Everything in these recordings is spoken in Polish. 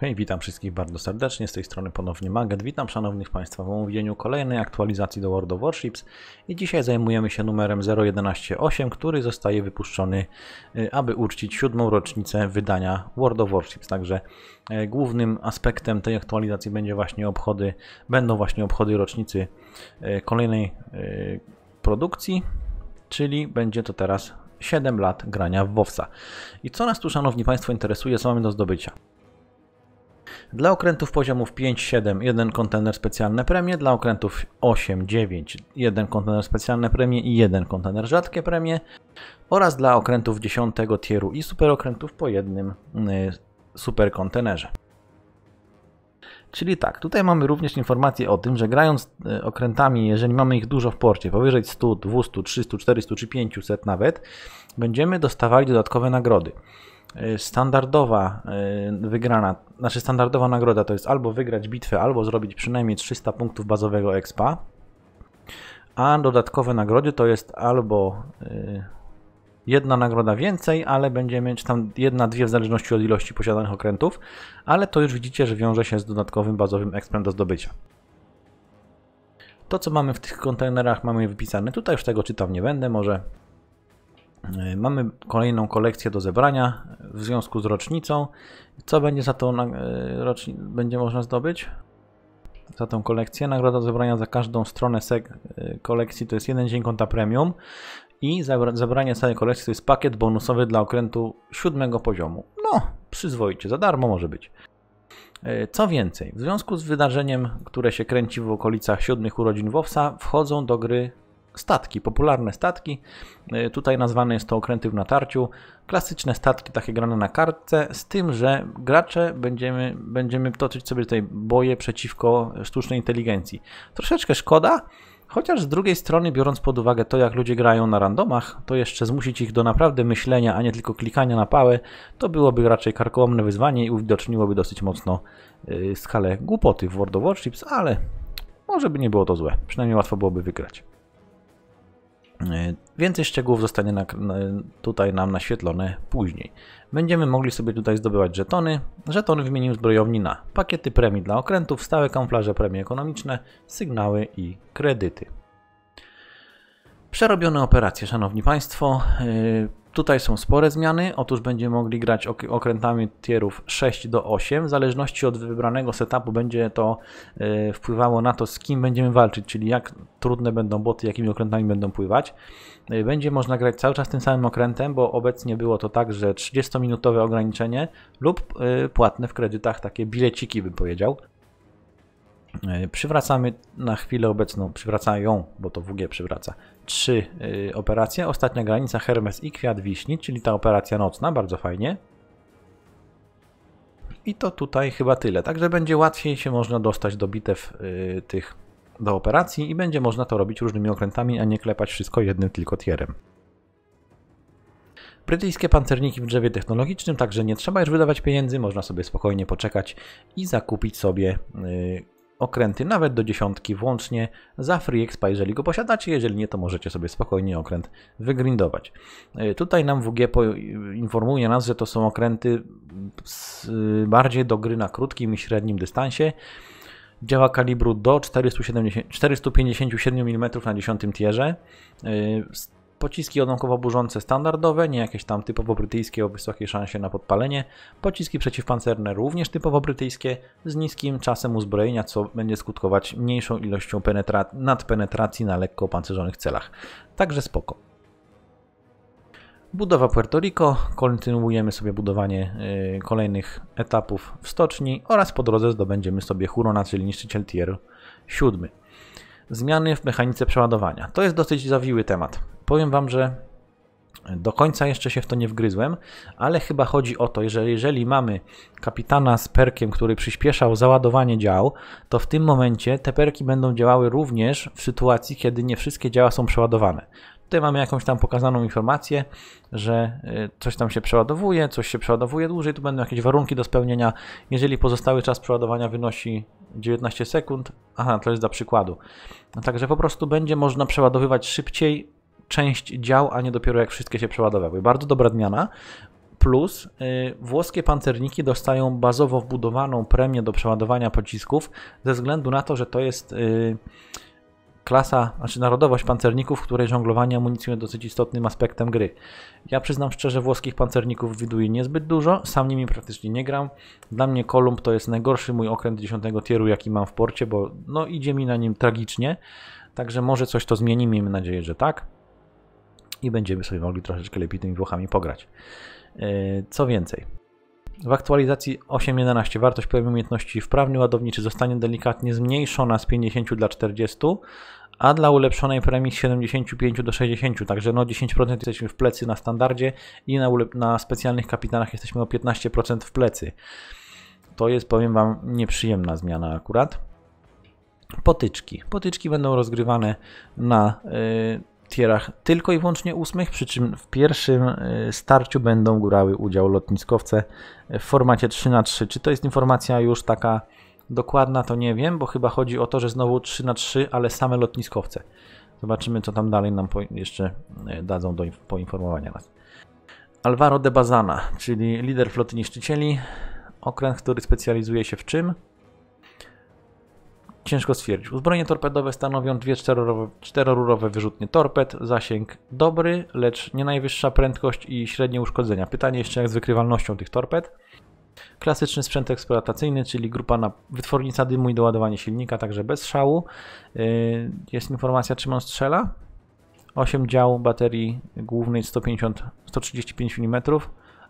Hej, witam wszystkich bardzo serdecznie, z tej strony ponownie Maget. Witam szanownych Państwa w omówieniu kolejnej aktualizacji do World of Warships i dzisiaj zajmujemy się numerem 0118, który zostaje wypuszczony, y, aby uczcić siódmą rocznicę wydania World of Warships. Także y, głównym aspektem tej aktualizacji będzie właśnie obchody, będą właśnie obchody rocznicy y, kolejnej produkcji, czyli będzie to teraz 7 lat grania w WoWsa. I co nas tu, szanowni Państwo, interesuje, co mamy do zdobycia? Dla okrętów poziomów 5-7 jeden kontener specjalne premie, dla okrętów 8-9 jeden kontener specjalne premie i jeden kontener rzadkie premie oraz dla okrętów 10 tieru i superokrętów po jednym y, superkontenerze. Czyli tak, tutaj mamy również informację o tym, że grając y, okrętami, jeżeli mamy ich dużo w porcie, powyżej 100, 200, 300, 400 czy 500 nawet, będziemy dostawali dodatkowe nagrody. E, standardowa e, wygrana, znaczy standardowa nagroda to jest albo wygrać bitwę, albo zrobić przynajmniej 300 punktów bazowego expa. A dodatkowe nagrody to jest albo e, jedna nagroda więcej, ale będziemy, mieć tam jedna, dwie w zależności od ilości posiadanych okrętów, ale to już widzicie, że wiąże się z dodatkowym bazowym expem do zdobycia. To co mamy w tych kontenerach mamy wypisane, tutaj już tego czytam nie będę, może Y, mamy kolejną kolekcję do zebrania w związku z rocznicą. Co będzie za tą y, rocznicę? Będzie można zdobyć? Za tą kolekcję. Nagroda do zebrania za każdą stronę y, kolekcji to jest jeden dzień konta premium. I zebranie całej kolekcji to jest pakiet bonusowy dla okrętu siódmego poziomu. No, przyzwoicie, za darmo może być. Co więcej, w związku z wydarzeniem, które się kręci w okolicach siódmych urodzin WoWsa, wchodzą do gry statki, popularne statki. E, tutaj nazwane jest to okręty w natarciu. Klasyczne statki, takie grane na kartce, z tym, że gracze będziemy, będziemy toczyć sobie tutaj boje przeciwko sztucznej inteligencji. Troszeczkę szkoda, Chociaż z drugiej strony, biorąc pod uwagę to, jak ludzie grają na randomach, to jeszcze zmusić ich do naprawdę myślenia, a nie tylko klikania na pałę, to byłoby raczej karkołomne wyzwanie i uwidoczniłoby dosyć mocno e, skalę głupoty w World of Warships, ale może by nie było to złe. Przynajmniej łatwo byłoby wygrać. E, więcej szczegółów zostanie na, tutaj nam naświetlone później. Będziemy mogli sobie tutaj zdobywać żetony. Żetony wymienił zbrojowni na pakiety premii dla okrętów, stałe kamuflaże premie ekonomiczne, sygnały i kredyty. Przerobione operacje, szanowni państwo. Y, tutaj są spore zmiany. Otóż będziemy mogli grać okrętami tierów 6 do 8. W zależności od wybranego setupu będzie to y, wpływało na to, z kim będziemy walczyć, czyli jak trudne będą boty, jakimi okrętami będą pływać. Y, będzie można grać cały czas tym samym okrętem, bo obecnie było to tak, że 30-minutowe ograniczenie lub płatne w kredytach takie bileciki, bym powiedział. E, przywracamy na chwilę obecną, przywracają, bo to WG przywraca, trzy e, operacje. Ostatnia granica Hermes i Kwiat Wiśni, czyli ta operacja nocna, bardzo fajnie. I to tutaj chyba tyle. Także będzie łatwiej się można dostać do bitew e, tych, do operacji i będzie można to robić różnymi okrętami, a nie klepać wszystko jednym tylko tierem. Brytyjskie pancerniki w drzewie technologicznym, także nie trzeba już wydawać pieniędzy, można sobie spokojnie poczekać i zakupić sobie okręty nawet do dziesiątki włącznie za free expa, jeżeli go posiadacie, jeżeli nie, to możecie sobie spokojnie okręt wygrindować. E, tutaj nam WG informuje nas, że to są okręty y, bardziej do gry na krótkim i średnim dystansie. Działa kalibru do 470, 457 mm na 10 tierze. E, Pociski odnąkowo-burzące standardowe, nie jakieś tam typowo brytyjskie o wysokiej szansie na podpalenie. Pociski przeciwpancerne również typowo brytyjskie, z niskim czasem uzbrojenia, co będzie skutkować mniejszą ilością penetra nadpenetracji na lekko opancerzonych celach. Także spoko. Budowa Puerto Rico, kontynuujemy sobie budowanie yy, kolejnych etapów w stoczni oraz po drodze zdobędziemy sobie Hurona, czyli niszczyciel tier 7. Zmiany w mechanice przeładowania. To jest dosyć zawiły temat. Powiem Wam, że do końca jeszcze się w to nie wgryzłem, ale chyba chodzi o to, że jeżeli mamy kapitana z perkiem, który przyspieszał załadowanie dział, to w tym momencie te perki będą działały również w sytuacji, kiedy nie wszystkie działa są przeładowane. Tutaj mamy jakąś tam pokazaną informację, że y, coś tam się przeładowuje, coś się przeładowuje dłużej, tu będą jakieś warunki do spełnienia. Jeżeli pozostały czas przeładowania wynosi 19 sekund, aha, to jest dla przykładu. No także po prostu będzie można przeładowywać szybciej część dział, a nie dopiero jak wszystkie się przeładowały. Bardzo dobra zmiana. Plus y, włoskie pancerniki dostają bazowo wbudowaną premię do przeładowania pocisków ze względu na to, że to jest yy, klasa, znaczy narodowość pancerników, w której żonglowanie amunicją jest dosyć istotnym aspektem gry. Ja przyznam szczerze, włoskich pancerników widuję niezbyt dużo, sam nimi praktycznie nie gram. Dla mnie Kolumb to jest najgorszy mój okręt 10 tieru, jaki mam w porcie, bo no, idzie mi na nim tragicznie. Także może coś to zmieni, miejmy nadzieję, że tak i będziemy sobie mogli troszeczkę lepiej tymi Włochami pograć. E, co więcej, w aktualizacji 8.11 wartość premium umiejętności wprawny ładowniczy zostanie delikatnie zmniejszona z 50 dla 40, a dla ulepszonej premii z 75 do 60, także no 10% jesteśmy w plecy na standardzie i na, na specjalnych kapitanach jesteśmy o 15% w plecy. To jest, powiem Wam, nieprzyjemna zmiana akurat. Potyczki. Potyczki będą rozgrywane na... Yy, tierach tylko i wyłącznie ósmych, przy czym w pierwszym y, starciu będą grały udział lotniskowce w formacie 3 na 3 Czy to jest informacja już taka dokładna, to nie wiem, bo chyba chodzi o to, że znowu 3 na 3 ale same lotniskowce. Zobaczymy, co tam dalej nam jeszcze y, dadzą do poinformowania nas. Alvaro de Bazana, czyli lider floty niszczycieli, okręt, który specjalizuje się w czym? ciężko stwierdzić. Uzbrojenie torpedowe stanowią dwie czterorurowe wyrzutnie torped, zasięg dobry, lecz nie najwyższa prędkość i średnie uszkodzenia. Pytanie jeszcze jak z wykrywalnością tych torped. Klasyczny sprzęt eksploatacyjny, czyli grupa na wytwornica dymu i doładowanie silnika, także bez szału. Y, jest informacja, czym on strzela. 8 dział baterii głównej 150, 135 mm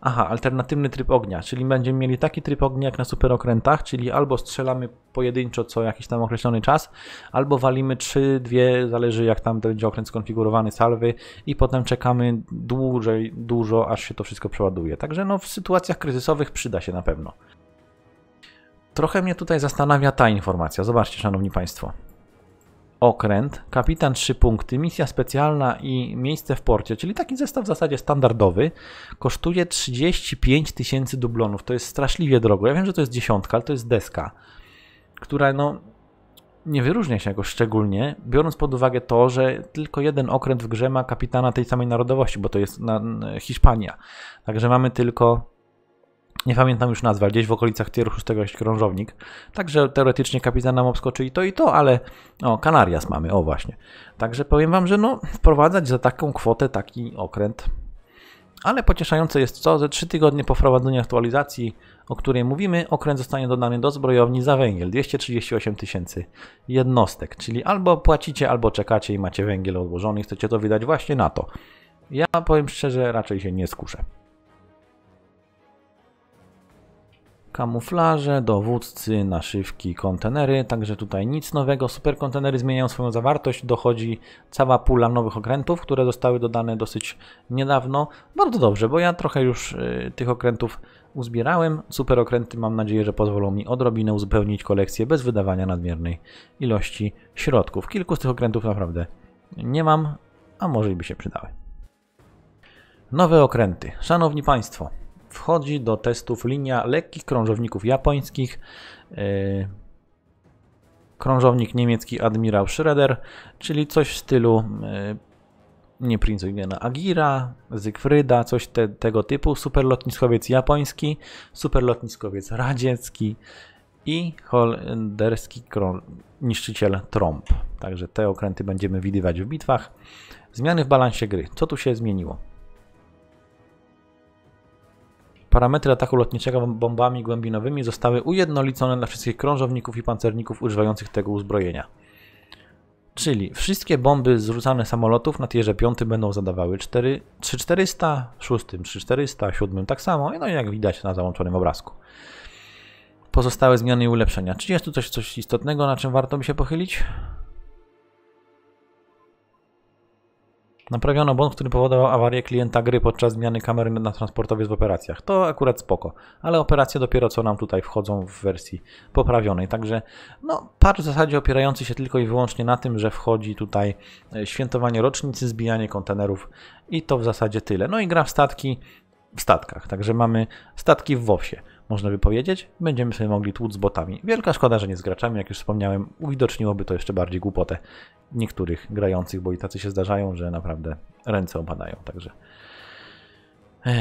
Aha, alternatywny tryb ognia, czyli będziemy mieli taki tryb ognia jak na superokrętach, czyli albo strzelamy pojedynczo co jakiś tam określony czas, albo walimy 3, 2, zależy jak tam będzie okręt skonfigurowany, salwy i potem czekamy dłużej, dużo, aż się to wszystko przeładuje. Także no w sytuacjach kryzysowych przyda się na pewno. Trochę mnie tutaj zastanawia ta informacja. Zobaczcie, szanowni państwo okręt, kapitan 3 punkty, misja specjalna i miejsce w porcie, czyli taki zestaw w zasadzie standardowy, kosztuje 35 tysięcy dublonów. To jest straszliwie drogo. Ja wiem, że to jest dziesiątka, ale to jest deska, która no nie wyróżnia się jakoś szczególnie, biorąc pod uwagę to, że tylko jeden okręt w grze ma kapitana tej samej narodowości, bo to jest Hiszpania. Także mamy tylko nie pamiętam już nazwy, gdzieś w okolicach tieru 6 jest krążownik. Także teoretycznie kapitan nam obskoczy i to i to, ale o, Kanarias mamy, o właśnie. Także powiem wam, że no wprowadzać za taką kwotę taki okręt. Ale pocieszające jest to, że 3 tygodnie po wprowadzeniu aktualizacji, o której mówimy, okręt zostanie dodany do zbrojowni za węgiel 238 tysięcy jednostek. Czyli albo płacicie, albo czekacie i macie węgiel odłożony, chcecie to wydać właśnie na to. Ja powiem szczerze, raczej się nie skuszę. kamuflaże, dowódcy, naszywki, kontenery, także tutaj nic nowego. Super kontenery zmieniają swoją zawartość, dochodzi cała pula nowych okrętów, które zostały dodane dosyć niedawno. Bardzo dobrze, bo ja trochę już y, tych okrętów uzbierałem. Super okręty mam nadzieję, że pozwolą mi odrobinę uzupełnić kolekcję bez wydawania nadmiernej ilości środków. Kilku z tych okrętów naprawdę nie mam, a może i by się przydały. Nowe okręty. Szanowni Państwo, wchodzi do testów linia lekkich krążowników japońskich. E, krążownik niemiecki admirał Schroeder, czyli coś w stylu e, nie Prince Agira, Zygfryda, coś te, tego typu, superlotniskowiec japoński, superlotniskowiec radziecki i holenderski niszczyciel trąb. Także te okręty będziemy widywać w bitwach. Zmiany w balansie gry. Co tu się zmieniło? Parametry ataku lotniczego bombami głębinowymi zostały ujednolicone dla wszystkich krążowników i pancerników używających tego uzbrojenia. Czyli wszystkie bomby zrzucane samolotów na tierze 5 będą zadawały 4, 3400, 6, 3400, 7 tak samo, no i jak widać na załączonym obrazku. Pozostałe zmiany i ulepszenia. Czy jest tu coś, coś istotnego, na czym warto by się pochylić? Naprawiono błąd, który powodował awarię klienta gry podczas zmiany kamery na transportowie w operacjach. To akurat spoko, ale operacje dopiero co nam tutaj wchodzą w wersji poprawionej. Także no, patch w zasadzie opierający się tylko i wyłącznie na tym, że wchodzi tutaj e, świętowanie rocznicy, zbijanie kontenerów i to w zasadzie tyle. No i gra w statki w statkach, także mamy statki w WOSie można by powiedzieć, będziemy sobie mogli tłuc botami. Wielka szkoda, że nie z graczami, jak już wspomniałem, uwidoczniłoby to jeszcze bardziej głupotę niektórych grających, bo i tacy się zdarzają, że naprawdę ręce opadają, także... Eh,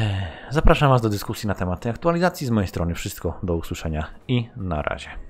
zapraszam Was do dyskusji na temat tej aktualizacji. Z mojej strony wszystko, do usłyszenia i na razie.